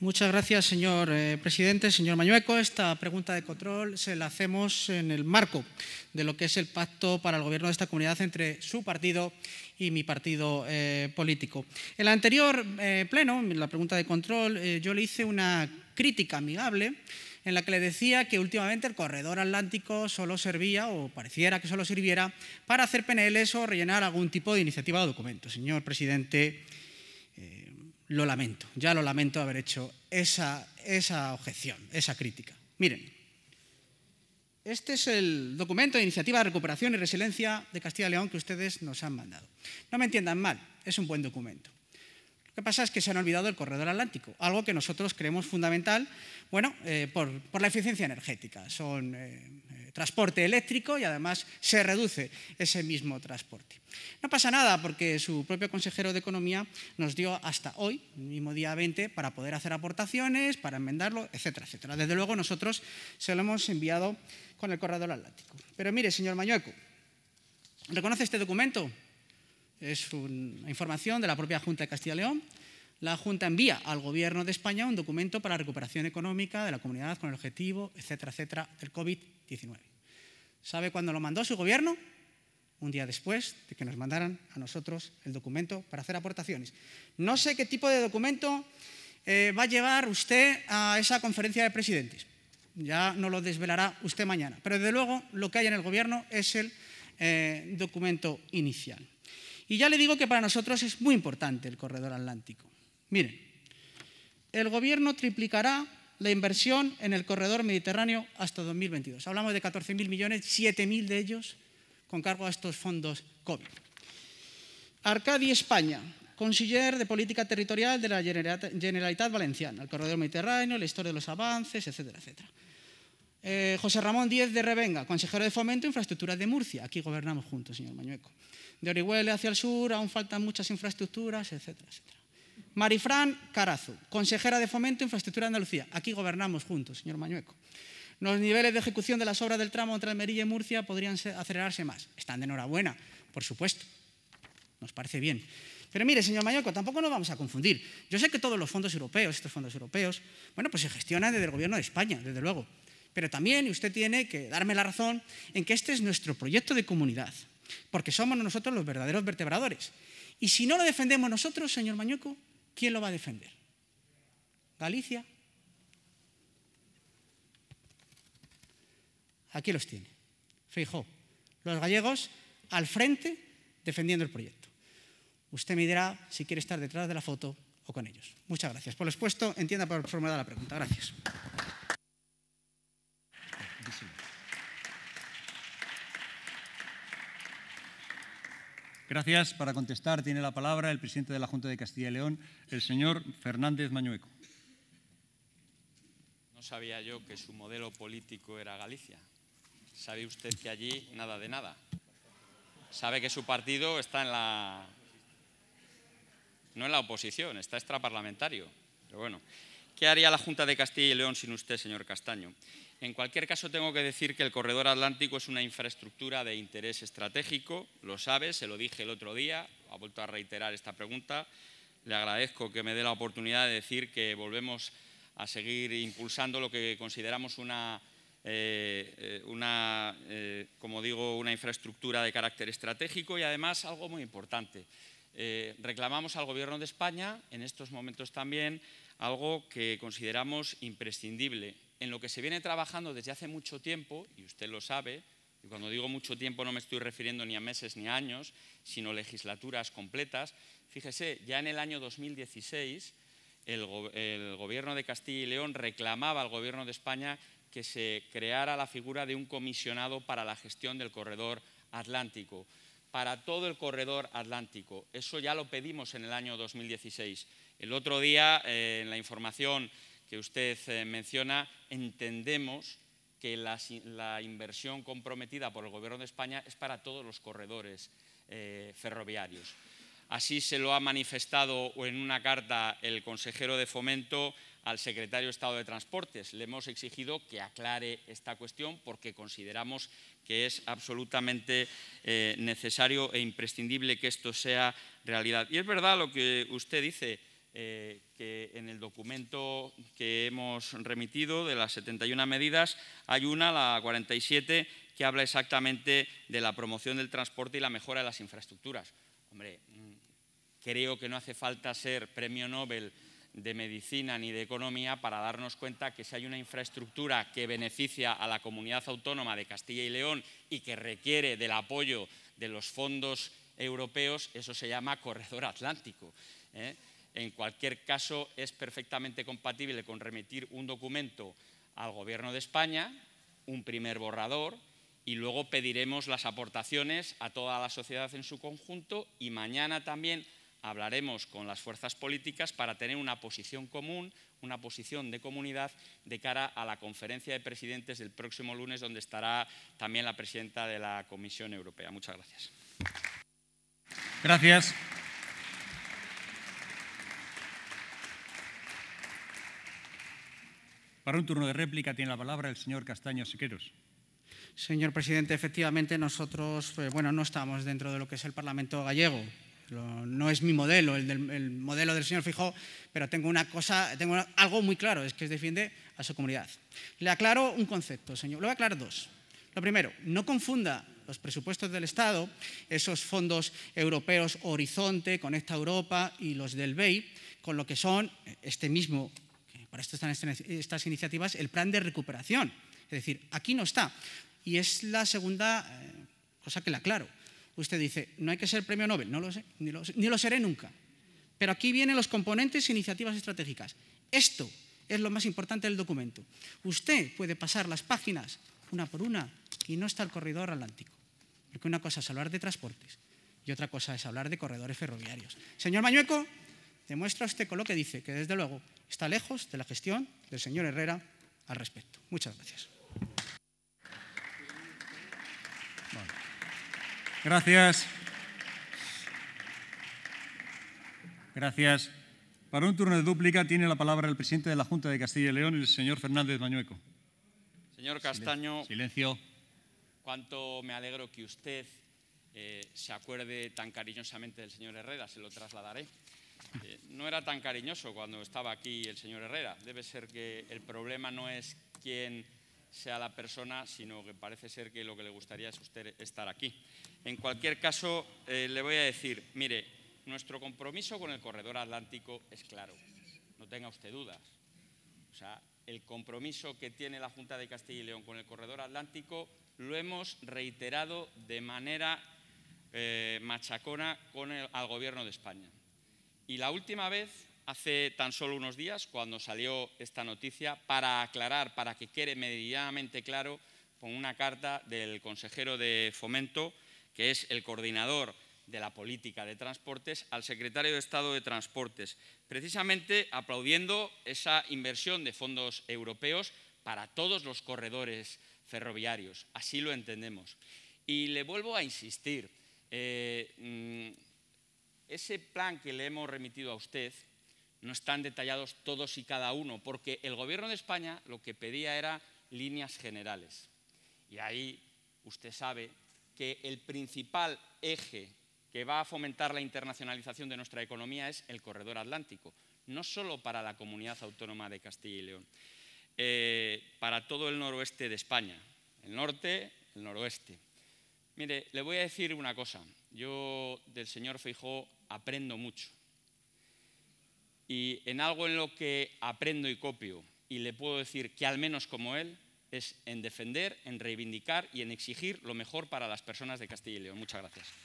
Muchas gracias, señor eh, presidente. Señor Mañueco, esta pregunta de control se la hacemos en el marco de lo que es el pacto para el gobierno de esta comunidad entre su partido y mi partido eh, político. En el anterior eh, pleno, en la pregunta de control, yo le hice una crítica amigable en la que le decía que últimamente el corredor atlántico solo servía, o pareciera que solo sirviera, para hacer PNLs o rellenar algún tipo de iniciativa o documento. Señor presidente, lo lamento, ya lo lamento haber hecho esa, esa objeción, esa crítica. Miren, este es el documento de iniciativa de recuperación y resiliencia de Castilla y León que ustedes nos han mandado. No me entiendan mal, es un buen documento. Lo que pasa es que se han olvidado el corredor atlántico, algo que nosotros creemos fundamental bueno, eh, por, la eficiencia energética. Son eh, eh, transporte eléctrico y además se reduce ese mismo transporte. No pasa nada porque su propio consejero de Economía nos dio hasta hoy, mismo día 20, para poder hacer aportaciones, para enmendarlo, etcétera, etcétera. Desde luego nosotros se lo hemos enviado con el corredor atlántico. Pero mire, señor Mañueco, ¿reconoce este documento? Es una información de la propia Junta de Castilla y León. La Junta envía al Gobierno de España un documento para la recuperación económica de la comunidad con el objetivo, etcétera, etcétera, del COVID-19. ¿Sabe cuándo lo mandó su Gobierno? un día después de que nos mandaran a nosotros el documento para hacer aportaciones. No sé qué tipo de documento eh, va a llevar usted a esa conferencia de presidentes. Ya no lo desvelará usted mañana. Pero desde luego lo que hay en el Gobierno es el eh, documento inicial. Y ya le digo que para nosotros es muy importante el corredor atlántico. Miren, el gobierno triplicará la inversión en el corredor mediterráneo hasta 2022. Hablamos de 14.000 millones, 7.000 de ellos con cargo a estos fondos COVID. Arcadi España, conseller de Política Territorial de la Generalitat Valenciana, el corredor mediterráneo, la historia de los avances, etcétera, etcétera. Eh, José Ramón Díez de Revenga, consejero de Fomento e Infraestructuras de Murcia. Aquí gobernamos juntos, señor Mañueco. De Orihuela hacia el sur, aún faltan muchas infraestructuras, etcétera, etcétera. Marifran Carazo, consejera de Fomento e Infraestructura de Andalucía. Aquí gobernamos juntos, señor Mañueco. Los niveles de ejecución de las obras del tramo entre Almería y Murcia podrían acelerarse más. Están de enhorabuena, por supuesto. Nos parece bien. Pero mire, señor Mañueco, tampoco nos vamos a confundir. Yo sé que todos los fondos europeos, estos fondos europeos, bueno, pues se gestionan desde el Gobierno de España, desde luego. Pero también usted tiene que darme la razón en que este es nuestro proyecto de comunidad, porque somos nosotros los verdaderos vertebradores. Y si no lo defendemos nosotros, señor Mañuco, ¿quién lo va a defender? Galicia. Aquí los tiene. Fijó, los gallegos al frente defendiendo el proyecto. Usted me dirá si quiere estar detrás de la foto o con ellos. Muchas gracias. Por lo expuesto, entienda por formulada la pregunta. Gracias. Gracias. Para contestar tiene la palabra el presidente de la Junta de Castilla y León, el señor Fernández Mañueco. No sabía yo que su modelo político era Galicia. Sabe usted que allí nada de nada. Sabe que su partido está en la... No en la oposición, está extraparlamentario. Pero bueno, ¿qué haría la Junta de Castilla y León sin usted, señor Castaño? En cualquier caso, tengo que decir que el corredor atlántico es una infraestructura de interés estratégico, lo sabe, se lo dije el otro día, ha vuelto a reiterar esta pregunta. Le agradezco que me dé la oportunidad de decir que volvemos a seguir impulsando lo que consideramos una, eh, eh, eh, como digo, una infraestructura de carácter estratégico y además algo muy importante. reclamamos al Gobierno de España, en estos momentos también, algo que consideramos imprescindible en lo que se viene trabajando desde hace mucho tiempo, y usted lo sabe, y cuando digo mucho tiempo no me estoy refiriendo ni a meses ni a años, sino legislaturas completas, fíjese, ya en el año 2016 el, gobierno de Castilla y León reclamaba al gobierno de España que se creara la figura de un comisionado para la gestión del corredor atlántico, para todo el corredor atlántico. Eso ya lo pedimos en el año 2016. El otro día, eh, en la información que usted eh, menciona, entendemos que la, inversión comprometida por el Gobierno de España es para todos los corredores eh, ferroviarios. Así se lo ha manifestado en una carta el consejero de Fomento al secretario de Estado de Transportes. Le hemos exigido que aclare esta cuestión porque consideramos que es absolutamente eh, necesario e imprescindible que esto sea realidad. Y es verdad lo que usted dice, eh, que en el documento que hemos remitido de las 71 medidas hay una, la 47, que habla exactamente de la promoción del transporte y la mejora de las infraestructuras. Hombre, mm, creo que no hace falta ser premio Nobel de medicina ni de economía para darnos cuenta que si hay una infraestructura que beneficia a la comunidad autónoma de Castilla y León y que requiere del apoyo de los fondos europeos, eso se llama corredor atlántico. ¿eh? En cualquier caso, es perfectamente compatible con remitir un documento al Gobierno de España, un primer borrador, y luego pediremos las aportaciones a toda la sociedad en su conjunto y mañana también hablaremos con las fuerzas políticas para tener una posición común, una posición de comunidad de cara a la conferencia de presidentes del próximo lunes, donde estará también la presidenta de la Comisión Europea. Muchas gracias. Gracias. Para un turno de réplica tiene la palabra el señor Castaño Siqueros. Señor presidente, efectivamente nosotros pues, bueno, no estamos dentro de lo que es el Parlamento gallego. no es mi modelo, el, modelo del señor Fijó, pero tengo, una cosa, tengo algo muy claro, es que defiende a su comunidad. Le aclaro un concepto, señor. Le voy a aclarar dos. Lo primero, no confunda los presupuestos del Estado, esos fondos europeos Horizonte, Conecta Europa y los del BEI, con lo que son este mismo para esto están estas iniciativas, el plan de recuperación. Es decir, aquí no está. Y es la segunda eh, cosa que le aclaro. Usted dice, no hay que ser premio Nobel, no lo sé, ni lo, seré nunca. Pero aquí vienen los componentes e iniciativas estratégicas. Esto es lo más importante del documento. Usted puede pasar las páginas una por una y no está el corredor atlántico. Porque una cosa es hablar de transportes y otra cosa es hablar de corredores ferroviarios. Señor Mañueco, demuestra usted con lo que dice que, desde luego, está lejos de la gestión del señor Herrera al respecto. Muchas gracias. Gracias. Gracias. Para un turno de dúplica tiene la palabra el presidente de la Junta de Castilla y León, el señor Fernández Mañueco. Señor Castaño. Silencio. Cuánto me alegro que usted eh, se acuerde tan cariñosamente del señor Herrera, se lo trasladaré. Eh, no era tan cariñoso cuando estaba aquí el señor Herrera. Debe ser que el problema no es quién sea la persona, sino que parece ser que lo que le gustaría es usted estar aquí. En cualquier caso, eh, le voy a decir, mire, nuestro compromiso con el corredor atlántico es claro, no tenga usted dudas. O sea, el compromiso que tiene la Junta de Castilla y León con el corredor atlántico lo hemos reiterado de manera eh, machacona con el, al Gobierno de España. Y la última vez, hace tan solo unos días, cuando salió esta noticia, para aclarar, para que quede medianamente claro, con una carta del consejero de Fomento, que es el coordinador de la política de transportes, al secretario de Estado de Transportes, precisamente aplaudiendo esa inversión de fondos europeos para todos los corredores ferroviarios. Así lo entendemos. Y le vuelvo a insistir. Eh, mm, ese plan que le hemos remitido a usted no están detallados todos y cada uno, porque el Gobierno de España lo que pedía era líneas generales. Y ahí usted sabe que el principal eje que va a fomentar la internacionalización de nuestra economía es el corredor atlántico, no solo para la comunidad autónoma de Castilla y León, eh, para todo el noroeste de España, el norte, el noroeste. Mire, le voy a decir una cosa. Yo del señor Feijó aprendo mucho. Y en algo en lo que aprendo y copio, y le puedo decir que al menos como él, es en defender, en reivindicar y en exigir lo mejor para las personas de Castilla y León. Muchas gracias.